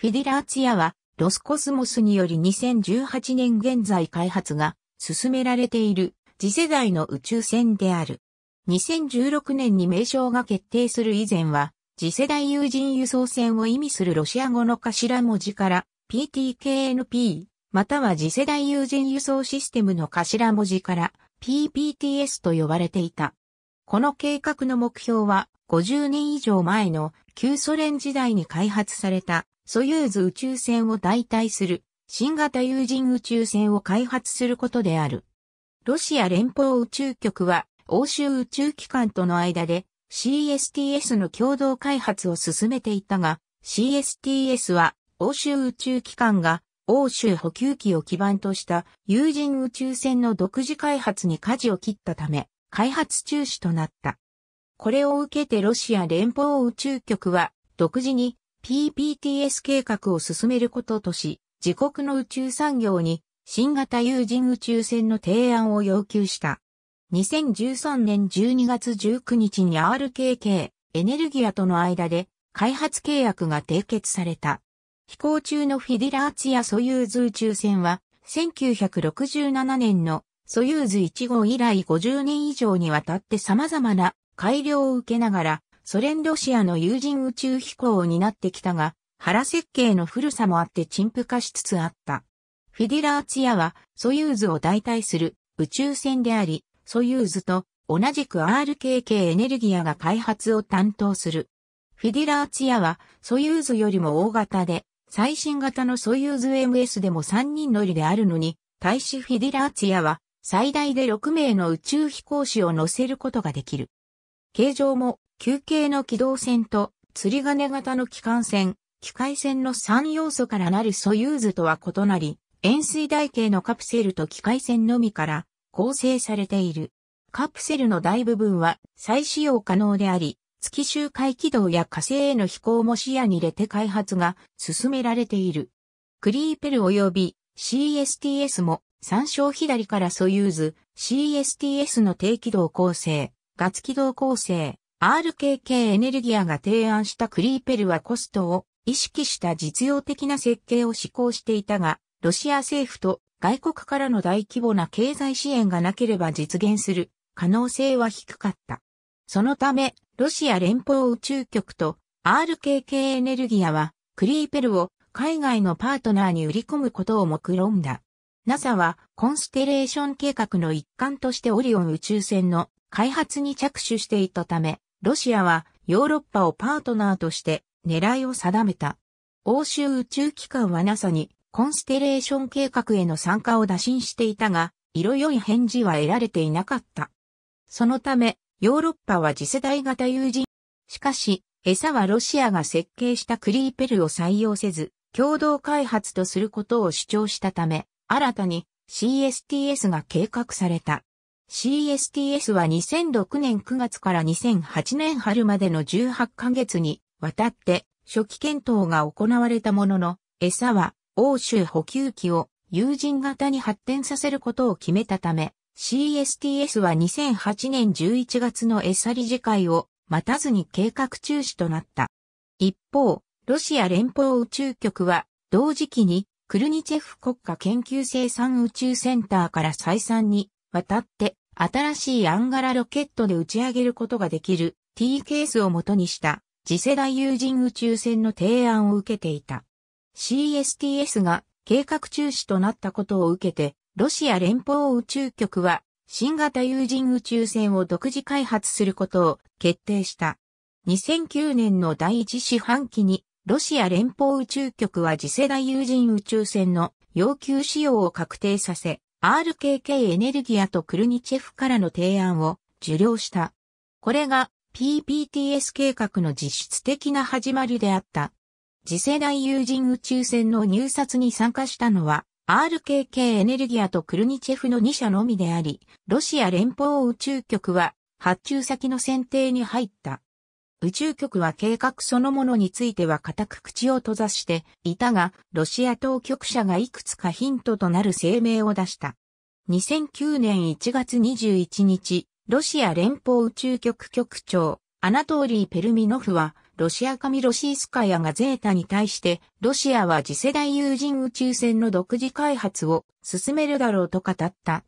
フィディラーツィアは、ロスコスモスにより2018年現在開発が進められている次世代の宇宙船である。2016年に名称が決定する以前は、次世代有人輸送船を意味するロシア語の頭文字から PTKNP または次世代有人輸送システムの頭文字から PPTS と呼ばれていた。この計画の目標は50年以上前の旧ソ連時代に開発されたソユーズ宇宙船を代替する新型有人宇宙船を開発することである。ロシア連邦宇宙局は欧州宇宙機関との間で CSTS の共同開発を進めていたが、CSTS は欧州宇宙機関が欧州補給機を基盤とした有人宇宙船の独自開発に舵を切ったため、開発中止となった。これを受けてロシア連邦宇宙局は独自に t p t s 計画を進めることとし、自国の宇宙産業に新型有人宇宙船の提案を要求した。2013年12月19日に RKK エネルギアとの間で開発契約が締結された。飛行中のフィディラーツやソユーズ宇宙船は1967年のソユーズ1号以来50年以上にわたって様々な改良を受けながらソ連ロシアの有人宇宙飛行を担ってきたが、腹設計の古さもあって陳腐化しつつあった。フィディラーツヤは、ソユーズを代替する宇宙船であり、ソユーズと同じく RKK エネルギアが開発を担当する。フィディラーツヤは、ソユーズよりも大型で、最新型のソユーズ MS でも3人乗りであるのに、対しフィディラーツヤは、最大で6名の宇宙飛行士を乗せることができる。形状も球形の機動船と釣り金型の機関船、機械船の3要素からなるソユーズとは異なり、円錐台形のカプセルと機械船のみから構成されている。カプセルの大部分は再使用可能であり、月周回軌道や火星への飛行も視野に入れて開発が進められている。クリーペル及び CSTS も参照左からソユーズ CSTS の低軌道構成、ガツ軌道構成、RKK エネルギアが提案したクリーペルはコストを意識した実用的な設計を施行していたが、ロシア政府と外国からの大規模な経済支援がなければ実現する可能性は低かった。そのため、ロシア連邦宇宙局と RKK エネルギアはクリーペルを海外のパートナーに売り込むことを目論んだ。NASA はコンステレーション計画の一環としてオリオン宇宙船の開発に着手していたため、ロシアはヨーロッパをパートナーとして狙いを定めた。欧州宇宙機関は NASA にコンステレーション計画への参加を打診していたが、色良い返事は得られていなかった。そのため、ヨーロッパは次世代型友人。しかし、餌はロシアが設計したクリーペルを採用せず、共同開発とすることを主張したため、新たに CSTS が計画された。CSTS は2006年9月から2008年春までの18ヶ月にわたって初期検討が行われたものの、餌は欧州補給機を友人型に発展させることを決めたため、CSTS は2008年11月の餌理事会を待たずに計画中止となった。一方、ロシア連邦宇宙局は同時期にクルニチェフ国家研究生産宇宙センターから再三に渡って、新しいアンガラロケットで打ち上げることができる T ケースを元にした次世代有人宇宙船の提案を受けていた。CSTS が計画中止となったことを受けて、ロシア連邦宇宙局は新型有人宇宙船を独自開発することを決定した。2009年の第一四半期にロシア連邦宇宙局は次世代有人宇宙船の要求仕様を確定させ、RKK エネルギアとクルニチェフからの提案を受領した。これが PPTS 計画の実質的な始まりであった。次世代有人宇宙船の入札に参加したのは RKK エネルギアとクルニチェフの2社のみであり、ロシア連邦宇宙局は発注先の選定に入った。宇宙局は計画そのものについては固く口を閉ざしていたが、ロシア当局者がいくつかヒントとなる声明を出した。2009年1月21日、ロシア連邦宇宙局局長、アナトーリー・ペルミノフは、ロシアカミロシースカヤがゼータに対して、ロシアは次世代有人宇宙船の独自開発を進めるだろうと語った。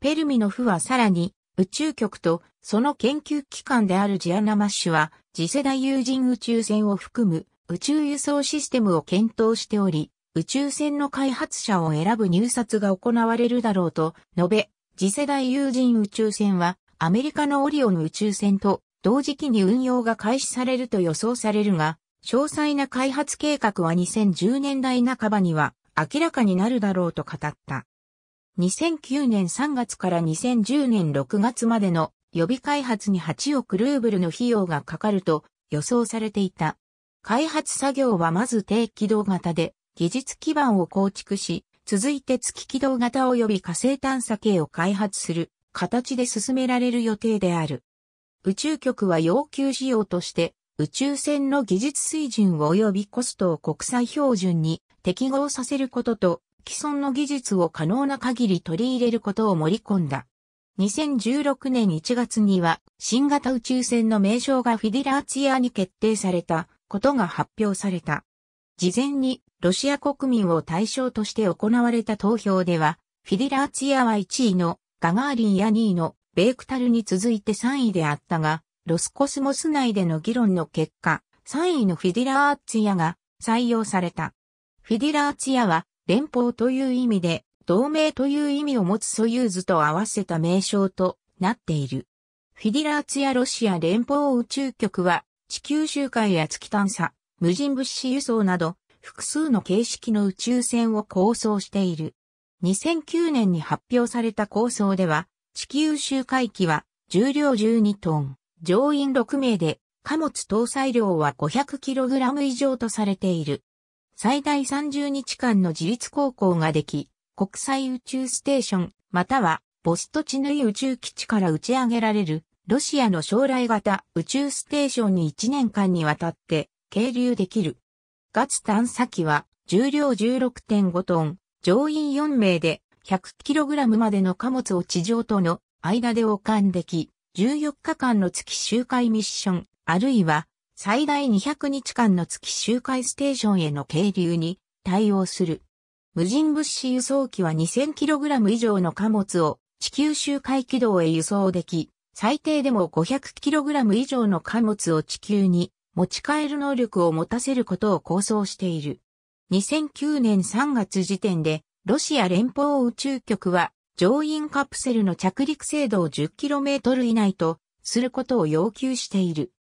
ペルミノフはさらに、宇宙局とその研究機関であるジアナマッシュは次世代有人宇宙船を含む宇宙輸送システムを検討しており、宇宙船の開発者を選ぶ入札が行われるだろうと述べ、次世代有人宇宙船はアメリカのオリオン宇宙船と同時期に運用が開始されると予想されるが、詳細な開発計画は2010年代半ばには明らかになるだろうと語った。2009年3月から2010年6月までの予備開発に8億ルーブルの費用がかかると予想されていた。開発作業はまず低軌道型で技術基盤を構築し、続いて月軌道型及び火星探査系を開発する形で進められる予定である。宇宙局は要求仕様として宇宙船の技術水準及びコストを国際標準に適合させることと既存の技術を可能な限り取り入れることを盛り込んだ。2016年1月には新型宇宙船の名称がフィディラーツィアに決定されたことが発表された。事前にロシア国民を対象として行われた投票では、フィディラーツィアは1位のガガーリンや2位のベークタルに続いて3位であったが、ロスコスモス内での議論の結果、3位のフィディラーツィアが採用された。フィディラーツィアは連邦という意味で、同盟という意味を持つソユーズと合わせた名称となっている。フィディラーツやロシア連邦宇宙局は、地球周回や月探査、無人物資輸送など、複数の形式の宇宙船を構想している。2009年に発表された構想では、地球周回機は重量12トン、乗員6名で、貨物搭載量は 500kg 以上とされている。最大30日間の自立航行ができ、国際宇宙ステーション、またはボストチヌイ宇宙基地から打ち上げられる、ロシアの将来型宇宙ステーションに1年間にわたって係留できる。ガツ探査機は重量16.5トン、乗員4名で 100kg までの貨物を地上との間で保管でき、14日間の月周回ミッション、あるいは最大200日間の月周回ステーションへの係留に対応する。無人物資輸送機は 2000kg 以上の貨物を地球周回軌道へ輸送でき、最低でも 500kg 以上の貨物を地球に持ち帰る能力を持たせることを構想している。2009年3月時点で、ロシア連邦宇宙局は乗員カプセルの着陸精度を 10km 以内とすることを要求している。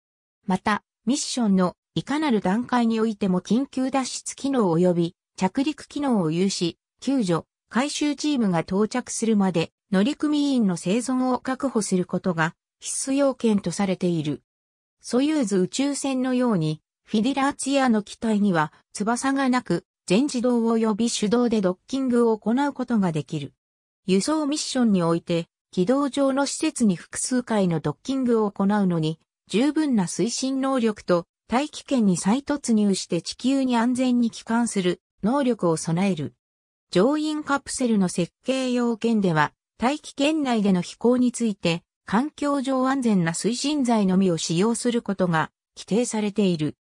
また、ミッションのいかなる段階においても緊急脱出機能及び着陸機能を有し、救助、回収チームが到着するまで乗組員の生存を確保することが必須要件とされている。ソユーズ宇宙船のように、フィデラーツィアの機体には翼がなく、全自動及び手動でドッキングを行うことができる。輸送ミッションにおいて、軌道上の施設に複数回のドッキングを行うのに、十分な推進能力と大気圏に再突入して地球に安全に帰還する能力を備える。乗員カプセルの設計要件では、大気圏内での飛行について、環境上安全な推進剤のみを使用することが規定されている。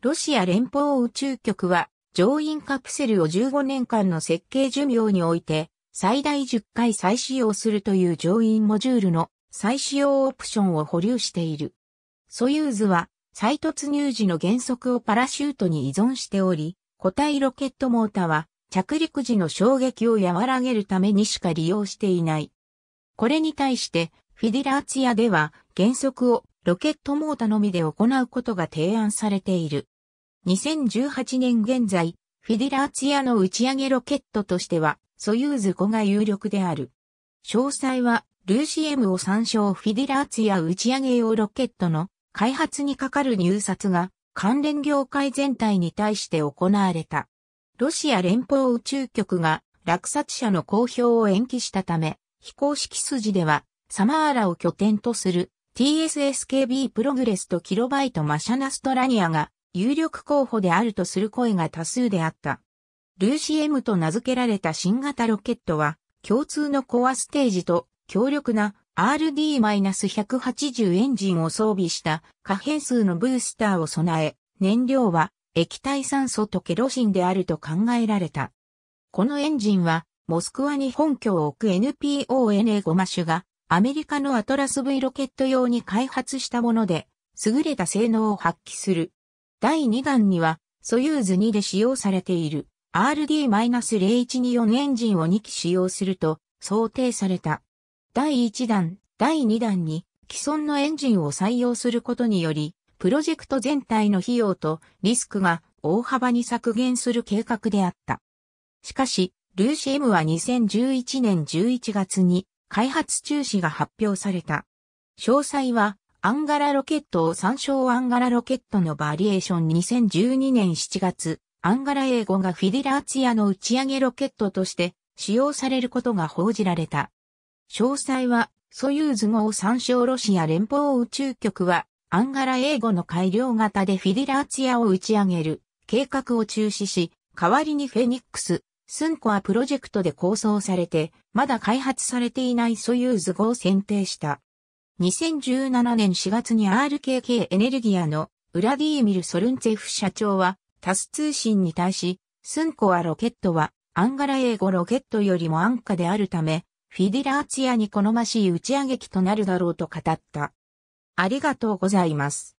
ロシア連邦宇宙局は、乗員カプセルを15年間の設計寿命において、最大10回再使用するという乗員モジュールの再使用オプションを保留している。ソユーズは再突入時の原則をパラシュートに依存しており、固体ロケットモータは着陸時の衝撃を和らげるためにしか利用していない。これに対して、フィディラーツィアでは原則をロケットモータのみで行うことが提案されている。2018年現在、フィディラーツィアの打ち上げロケットとしては、ソユーズ5が有力である。詳細は、ルーシエムを参照フィディラーツィア打ち上げ用ロケットの開発にかかる入札が関連業界全体に対して行われた。ロシア連邦宇宙局が落札者の公表を延期したため、非公式筋ではサマーラを拠点とする TSSKB プログレスとキロバイトマシャナストラニアが有力候補であるとする声が多数であった。ルーシ M と名付けられた新型ロケットは共通のコアステージと強力な RD-180 エンジンを装備した可変数のブースターを備え、燃料は液体酸素とケロシンであると考えられた。このエンジンは、モスクワに本拠を置く NPONA5 マシュが、アメリカのアトラス V ロケット用に開発したもので、優れた性能を発揮する。第2弾には、ソユーズ2で使用されている RD-0124 エンジンを2機使用すると想定された。第1弾、第2弾に既存のエンジンを採用することにより、プロジェクト全体の費用とリスクが大幅に削減する計画であった。しかし、ルーシ M は2011年11月に開発中止が発表された。詳細はアンガラロケットを参照アンガラロケットのバリエーション2012年7月、アンガラ英語がフィディラーツィアの打ち上げロケットとして使用されることが報じられた。詳細は、ソユーズ号を参照ロシア連邦宇宙局は、アンガラ英語の改良型でフィディラーツィアを打ち上げる計画を中止し、代わりにフェニックス、スンコアプロジェクトで構想されて、まだ開発されていないソユーズ号を選定した。2017年4月に RKK エネルギアのウラディーミル・ソルンツェフ社長は、タス通信に対し、スンコアロケットはアンガラ英語ロケットよりも安価であるため、フィディラーィアに好ましい打ち上げ機となるだろうと語った。ありがとうございます。